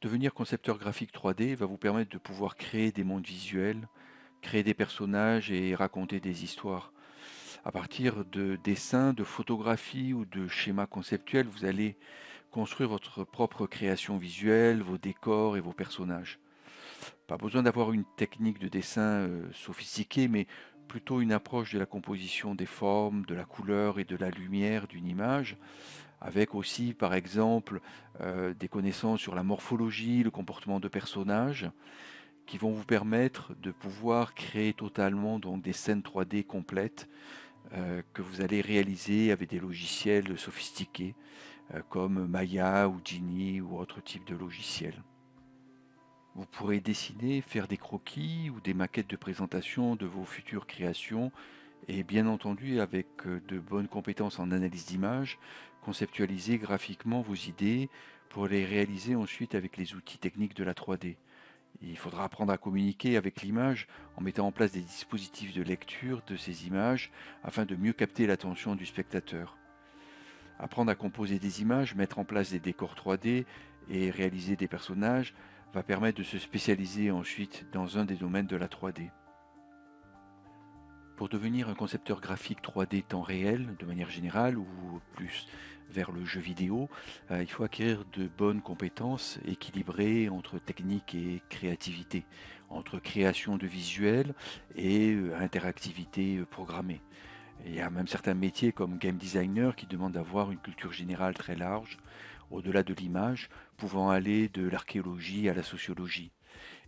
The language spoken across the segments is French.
Devenir concepteur graphique 3D va vous permettre de pouvoir créer des mondes visuels, créer des personnages et raconter des histoires. À partir de dessins, de photographies ou de schémas conceptuels, vous allez construire votre propre création visuelle, vos décors et vos personnages. Pas besoin d'avoir une technique de dessin euh, sophistiquée, mais plutôt une approche de la composition des formes, de la couleur et de la lumière d'une image, avec aussi par exemple euh, des connaissances sur la morphologie, le comportement de personnages, qui vont vous permettre de pouvoir créer totalement des scènes 3D complètes euh, que vous allez réaliser avec des logiciels sophistiqués euh, comme Maya ou Genie ou autre type de logiciels. Vous pourrez dessiner, faire des croquis ou des maquettes de présentation de vos futures créations et bien entendu avec euh, de bonnes compétences en analyse d'image, conceptualiser graphiquement vos idées pour les réaliser ensuite avec les outils techniques de la 3D. Il faudra apprendre à communiquer avec l'image en mettant en place des dispositifs de lecture de ces images afin de mieux capter l'attention du spectateur. Apprendre à composer des images, mettre en place des décors 3D et réaliser des personnages va permettre de se spécialiser ensuite dans un des domaines de la 3D. Pour devenir un concepteur graphique 3D temps réel, de manière générale, ou plus vers le jeu vidéo, euh, il faut acquérir de bonnes compétences équilibrées entre technique et créativité, entre création de visuels et euh, interactivité programmée. Il y a même certains métiers comme game designer qui demandent d'avoir une culture générale très large, au-delà de l'image, pouvant aller de l'archéologie à la sociologie.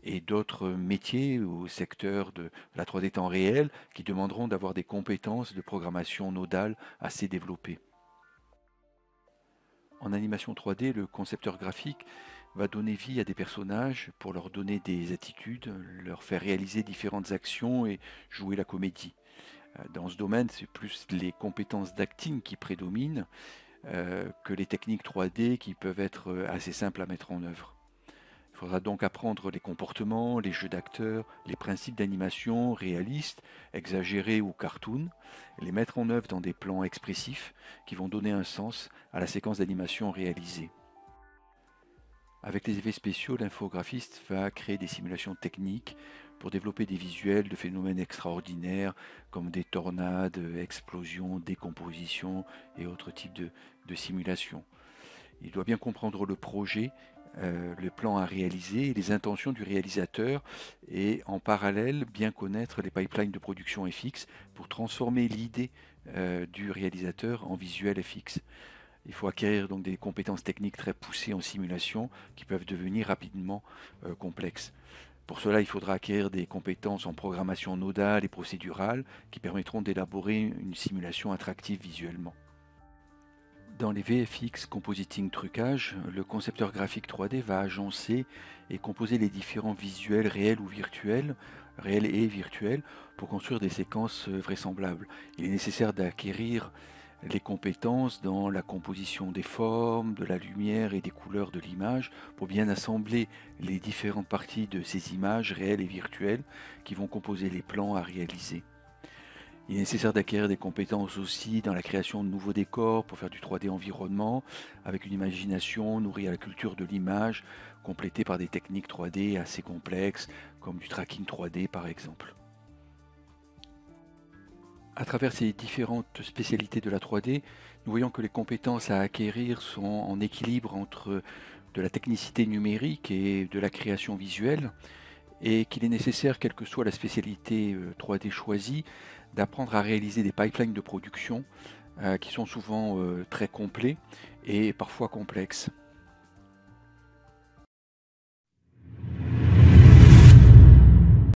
Et d'autres métiers au secteur de la 3D temps réel qui demanderont d'avoir des compétences de programmation nodale assez développées. En animation 3D, le concepteur graphique va donner vie à des personnages pour leur donner des attitudes, leur faire réaliser différentes actions et jouer la comédie. Euh, dans ce domaine, c'est plus les compétences d'acting qui prédominent euh, que les techniques 3D qui peuvent être euh, assez simples à mettre en œuvre. Il faudra donc apprendre les comportements, les jeux d'acteurs, les principes d'animation réalistes, exagérés ou cartoon, les mettre en œuvre dans des plans expressifs qui vont donner un sens à la séquence d'animation réalisée. Avec les effets spéciaux, l'infographiste va créer des simulations techniques pour développer des visuels de phénomènes extraordinaires comme des tornades, explosions, décompositions et autres types de, simulations. Il doit bien comprendre le projet, euh, le plan à réaliser et les intentions du réalisateur et en parallèle bien connaître les pipelines de production FX pour transformer l'idée euh, du réalisateur en visuel FX. Il faut acquérir donc des compétences techniques très poussées en simulation qui peuvent devenir rapidement euh, complexes. Pour cela, il faudra acquérir des compétences en programmation nodale et procédurale qui permettront d'élaborer une simulation attractive visuellement. Dans les VFX Compositing Trucage, le concepteur graphique 3D va agencer et composer les différents visuels réels ou virtuels, réels et virtuels, pour construire des séquences euh, vraisemblables. Il est nécessaire d'acquérir les compétences dans la composition des formes, de la lumière et des couleurs de l'image pour bien assembler les différentes parties de ces images réelles et virtuelles qui vont composer les plans à réaliser. Il est nécessaire d'acquérir des compétences aussi dans la création de nouveaux décors pour faire du 3D environnement avec une imagination nourrie à la culture de l'image complétée par des techniques 3D assez complexes comme du tracking 3D par exemple à travers ces différentes spécialités de la 3D, nous voyons que les compétences à acquérir sont en équilibre entre de la technicité numérique et de la création visuelle, et qu'il est nécessaire, quelle que soit la spécialité 3D euh, choisie, d'apprendre à réaliser des pipelines de production euh, qui sont souvent euh, très complets et parfois complexes.